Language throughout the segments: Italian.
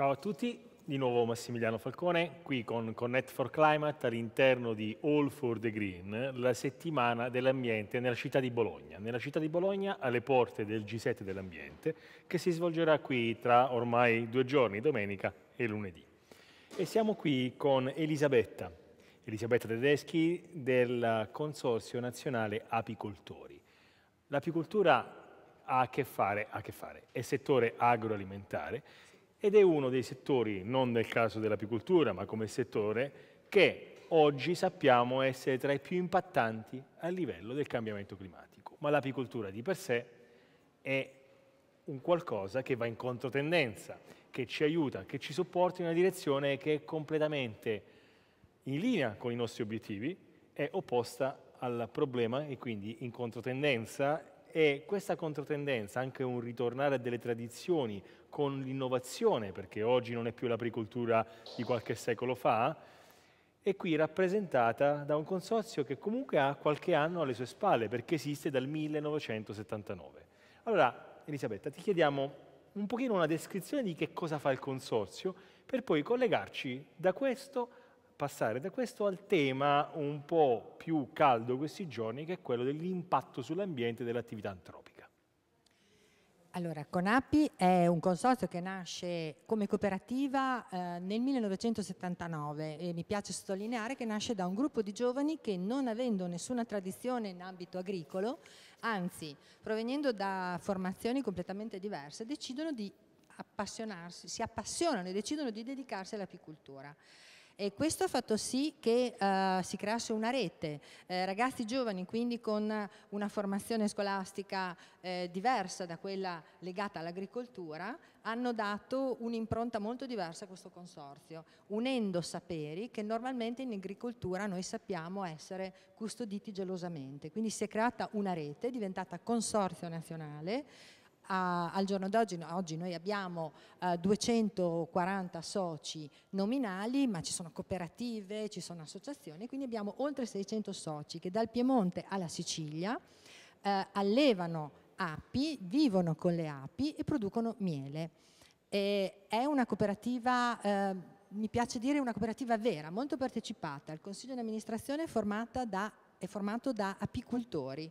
Ciao a tutti, di nuovo Massimiliano Falcone, qui con Connect for Climate all'interno di All for the Green, la settimana dell'ambiente nella città di Bologna. Nella città di Bologna, alle porte del G7 dell'ambiente, che si svolgerà qui tra ormai due giorni, domenica e lunedì. E siamo qui con Elisabetta, Elisabetta Tedeschi del Consorzio Nazionale Apicoltori. L'apicoltura ha a che fare, ha a che fare, è settore agroalimentare ed è uno dei settori, non nel caso dell'apicoltura, ma come settore, che oggi sappiamo essere tra i più impattanti a livello del cambiamento climatico. Ma l'apicoltura di per sé è un qualcosa che va in controtendenza, che ci aiuta, che ci supporta in una direzione che è completamente in linea con i nostri obiettivi, è opposta al problema e quindi in controtendenza e questa controtendenza, anche un ritornare a delle tradizioni con l'innovazione, perché oggi non è più l'apricoltura di qualche secolo fa, è qui rappresentata da un consorzio che comunque ha qualche anno alle sue spalle, perché esiste dal 1979. Allora, Elisabetta, ti chiediamo un pochino una descrizione di che cosa fa il consorzio, per poi collegarci da questo passare da questo al tema un po' più caldo questi giorni, che è quello dell'impatto sull'ambiente dell'attività antropica. Allora, Conapi è un consorzio che nasce come cooperativa eh, nel 1979 e mi piace sottolineare che nasce da un gruppo di giovani che non avendo nessuna tradizione in ambito agricolo, anzi provenendo da formazioni completamente diverse, decidono di appassionarsi, si appassionano e decidono di dedicarsi all'apicoltura e questo ha fatto sì che eh, si creasse una rete, eh, ragazzi giovani quindi con una formazione scolastica eh, diversa da quella legata all'agricoltura hanno dato un'impronta molto diversa a questo consorzio, unendo saperi che normalmente in agricoltura noi sappiamo essere custoditi gelosamente, quindi si è creata una rete, è diventata consorzio nazionale a, al giorno d'oggi, oggi noi abbiamo eh, 240 soci nominali, ma ci sono cooperative, ci sono associazioni, quindi abbiamo oltre 600 soci che dal Piemonte alla Sicilia eh, allevano api, vivono con le api e producono miele. E è una cooperativa, eh, mi piace dire, una cooperativa vera, molto partecipata. Il consiglio di amministrazione è, da, è formato da apicultori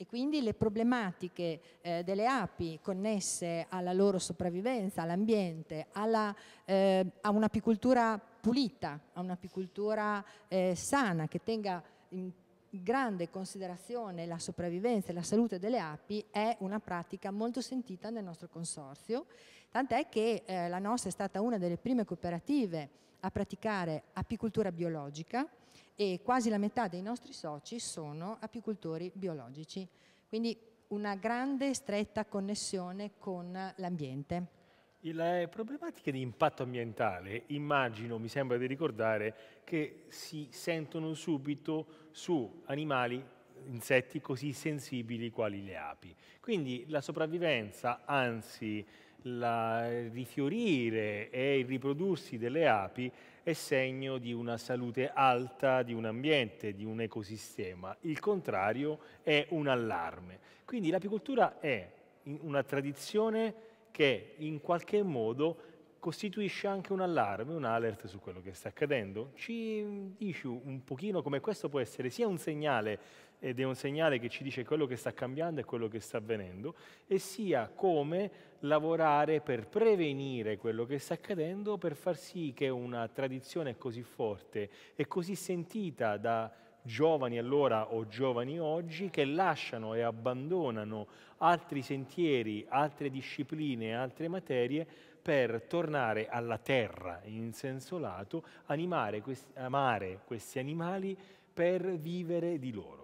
e quindi le problematiche eh, delle api connesse alla loro sopravvivenza, all'ambiente, alla, eh, a un'apicoltura pulita, a un'apicoltura eh, sana che tenga in grande considerazione la sopravvivenza e la salute delle api è una pratica molto sentita nel nostro consorzio, tant'è che eh, la nostra è stata una delle prime cooperative a praticare apicoltura biologica e quasi la metà dei nostri soci sono apicultori biologici, quindi una grande stretta connessione con l'ambiente. Le problematiche di impatto ambientale, immagino, mi sembra di ricordare, che si sentono subito su animali, insetti così sensibili quali le api. Quindi la sopravvivenza, anzi il rifiorire e il riprodursi delle api, è segno di una salute alta di un ambiente, di un ecosistema. Il contrario è un allarme. Quindi l'apicoltura è una tradizione che in qualche modo costituisce anche un allarme, un alert su quello che sta accadendo. Ci dici un pochino come questo può essere sia un segnale ed è un segnale che ci dice quello che sta cambiando e quello che sta avvenendo, e sia come lavorare per prevenire quello che sta accadendo, per far sì che una tradizione così forte e così sentita da giovani allora o giovani oggi che lasciano e abbandonano altri sentieri, altre discipline, altre materie per tornare alla terra in senso lato, animare, amare questi animali per vivere di loro.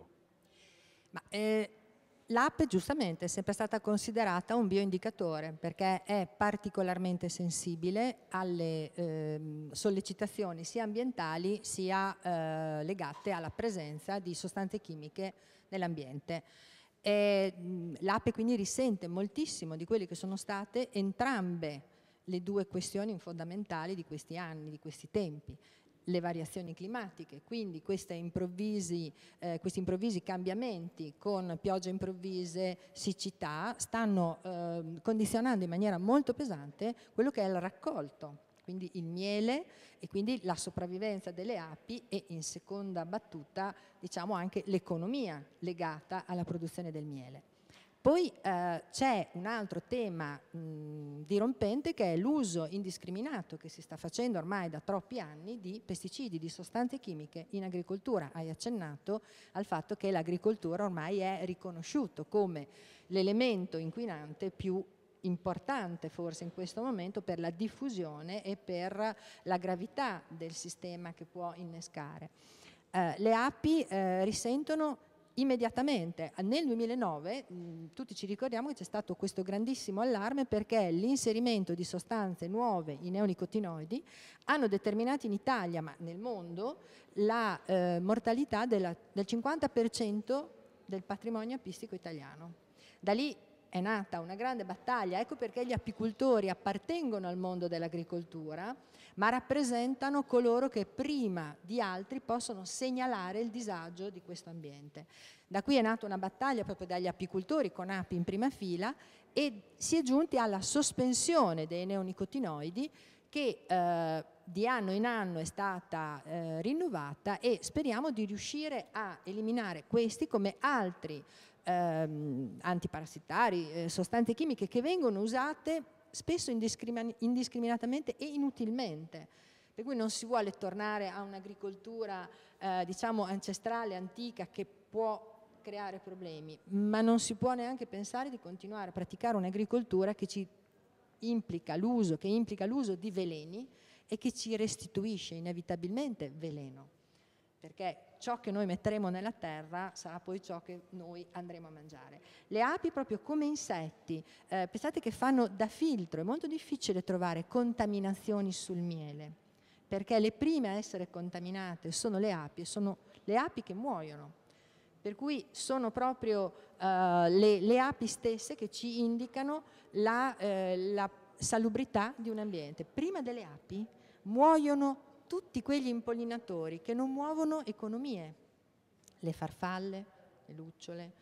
Ma, eh, l'app giustamente è sempre stata considerata un bioindicatore perché è particolarmente sensibile alle eh, sollecitazioni sia ambientali sia eh, legate alla presenza di sostanze chimiche nell'ambiente. L'APE quindi risente moltissimo di quelle che sono state entrambe le due questioni fondamentali di questi anni, di questi tempi, le variazioni climatiche, quindi improvvisi, eh, questi improvvisi cambiamenti con piogge improvvise, siccità, stanno eh, condizionando in maniera molto pesante quello che è il raccolto, quindi il miele e quindi la sopravvivenza delle api e in seconda battuta diciamo anche l'economia legata alla produzione del miele. Poi eh, c'è un altro tema mh, dirompente che è l'uso indiscriminato che si sta facendo ormai da troppi anni di pesticidi, di sostanze chimiche in agricoltura. Hai accennato al fatto che l'agricoltura ormai è riconosciuto come l'elemento inquinante più importante forse in questo momento per la diffusione e per la gravità del sistema che può innescare. Eh, le api eh, risentono immediatamente eh, nel 2009 mh, mm, tutti ci ricordiamo che c'è stato questo grandissimo allarme perché l'inserimento di sostanze nuove i neonicotinoidi hanno determinato in Italia ma nel mondo la eh, mortalità della, del 50% del patrimonio apistico italiano. Da lì è nata una grande battaglia, ecco perché gli apicultori appartengono al mondo dell'agricoltura, ma rappresentano coloro che prima di altri possono segnalare il disagio di questo ambiente. Da qui è nata una battaglia proprio dagli apicultori con api in prima fila e si è giunti alla sospensione dei neonicotinoidi che eh, di anno in anno è stata eh, rinnovata e speriamo di riuscire a eliminare questi come altri ehm, antiparassitari, eh, sostanze chimiche che vengono usate spesso indiscrimin indiscriminatamente e inutilmente. Per cui non si vuole tornare a un'agricoltura eh, diciamo ancestrale, antica, che può creare problemi, ma non si può neanche pensare di continuare a praticare un'agricoltura che ci implica l'uso di veleni e che ci restituisce inevitabilmente veleno perché ciò che noi metteremo nella terra sarà poi ciò che noi andremo a mangiare. Le api proprio come insetti, eh, pensate che fanno da filtro, è molto difficile trovare contaminazioni sul miele, perché le prime a essere contaminate sono le api e sono le api che muoiono. Per cui sono proprio eh, le, le, api stesse che ci indicano la, eh, la salubrità di un ambiente. Prima delle api muoiono tutti quegli impollinatori che non muovono economie, le farfalle, le lucciole,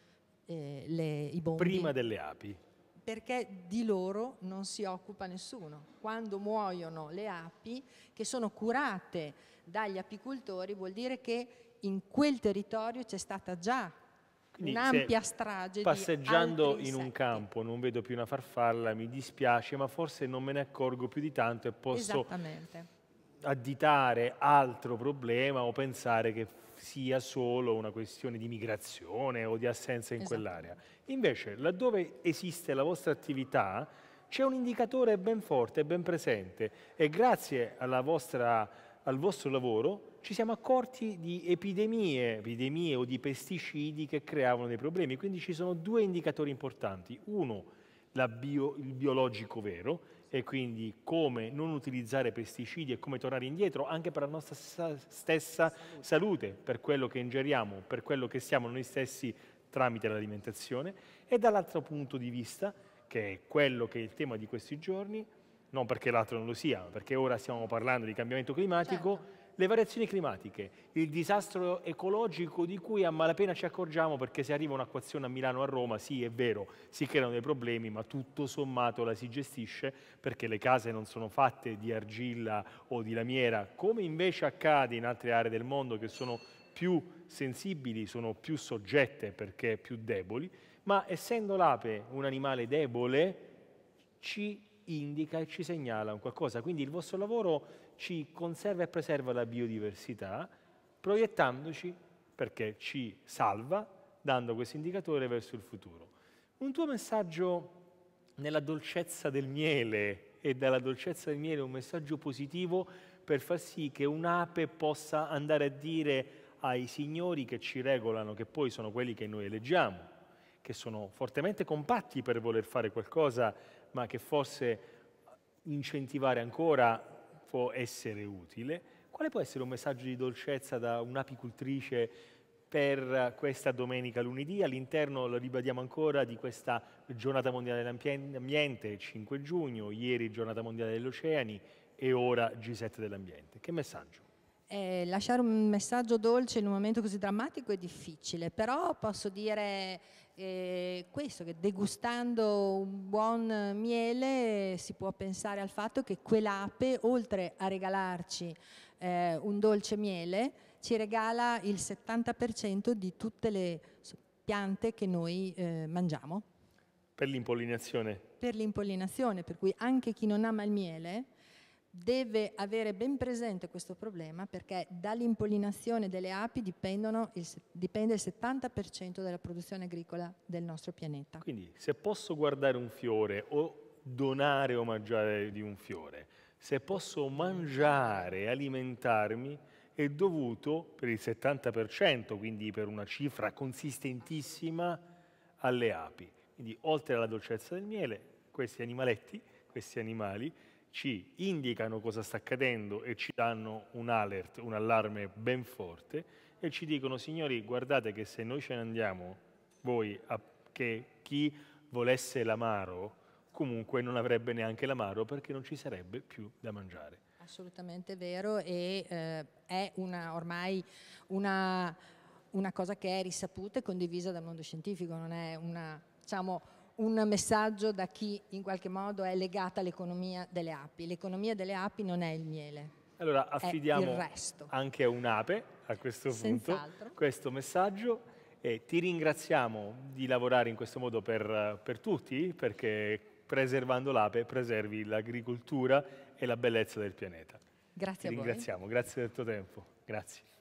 eh, le, i bombi. Prima delle api. Perché di loro non si occupa nessuno. Quando muoiono le api, che sono curate dagli apicoltori, vuol dire che in quel territorio c'è stata già un'ampia strage passeggiando in un campo non vedo più una farfalla mi dispiace ma forse non me ne accorgo più di tanto e posso Esattamente additare altro problema o pensare che sia solo una questione di migrazione o di assenza in esatto. quell'area. Invece, laddove esiste la vostra attività, c'è un indicatore ben forte, ben presente e grazie vostra, al vostro lavoro ci siamo accorti di epidemie, epidemie o di pesticidi che creavano dei problemi. Quindi ci sono due indicatori importanti. Uno, bio, il biologico vero e quindi come non utilizzare pesticidi e come tornare indietro anche per la nostra stessa salute, per quello che ingeriamo, per quello che siamo noi stessi tramite l'alimentazione e dall'altro punto di vista, che è quello che è il tema di questi giorni, non perché l'altro non lo sia, perché ora stiamo parlando di cambiamento climatico, certo le variazioni climatiche, il disastro ecologico di cui a malapena ci accorgiamo perché se arriva un'acquazione a Milano o a Roma, sì è vero, si creano dei problemi, ma tutto sommato la si gestisce perché le case non sono fatte di argilla o di lamiera, come invece accade in altre aree del mondo che sono più sensibili, sono più soggette perché più deboli, ma essendo l'ape un animale debole ci indica e ci segnala un qualcosa. Quindi il vostro lavoro ci conserva e preserva la biodiversità, proiettandoci perché ci salva, dando questo indicatore verso il futuro. Un tuo messaggio nella dolcezza del miele e dalla dolcezza del miele un messaggio positivo per far sì che un'ape possa andare a dire ai signori che ci regolano, che poi sono quelli che noi eleggiamo, che sono fortemente compatti per voler fare qualcosa, ma che forse incentivare ancora può essere utile. Quale può essere un messaggio di dolcezza da un'apicultrice per questa domenica lunedì all'interno, lo ribadiamo ancora, di questa giornata mondiale dell'ambiente, 5 giugno, ieri giornata mondiale degli oceani e ora G7 dell'ambiente. Che messaggio? Eh, lasciare un messaggio dolce in un momento così drammatico è difficile, però posso dire eh, questo, che degustando un buon miele eh, si può pensare al fatto che quell'ape, oltre a regalarci eh, un dolce miele, ci regala il 70% di tutte le piante che noi eh, mangiamo. Per l'impollinazione? Per l'impollinazione, per cui anche chi non ama il miele deve avere ben presente questo problema perché dall'impollinazione delle api il, dipende il 70% della produzione agricola del nostro pianeta. Quindi se posso guardare un fiore o donare o mangiare di un fiore, se posso mangiare e alimentarmi è dovuto per il 70%, quindi per una cifra consistentissima, alle api. Quindi oltre alla dolcezza del miele, questi animaletti, questi animali, ci indicano cosa sta accadendo e ci danno un alert, un allarme ben forte e ci dicono signori guardate che se noi ce ne andiamo, voi a, che chi volesse l'amaro comunque non avrebbe neanche l'amaro perché non ci sarebbe più da mangiare. Assolutamente vero e eh, è una, ormai una, una cosa che è risaputa e condivisa dal mondo scientifico, non è una, diciamo, un messaggio da chi in qualche modo è legato all'economia delle api. L'economia delle api non è il miele. Allora affidiamo anche a un'ape a questo Senz'altro. punto questo messaggio e ti ringraziamo di lavorare in questo modo per, per tutti perché preservando l'ape preservi l'agricoltura e la bellezza del pianeta. Grazie Ti a voi. Ringraziamo, grazie del tuo tempo. Grazie.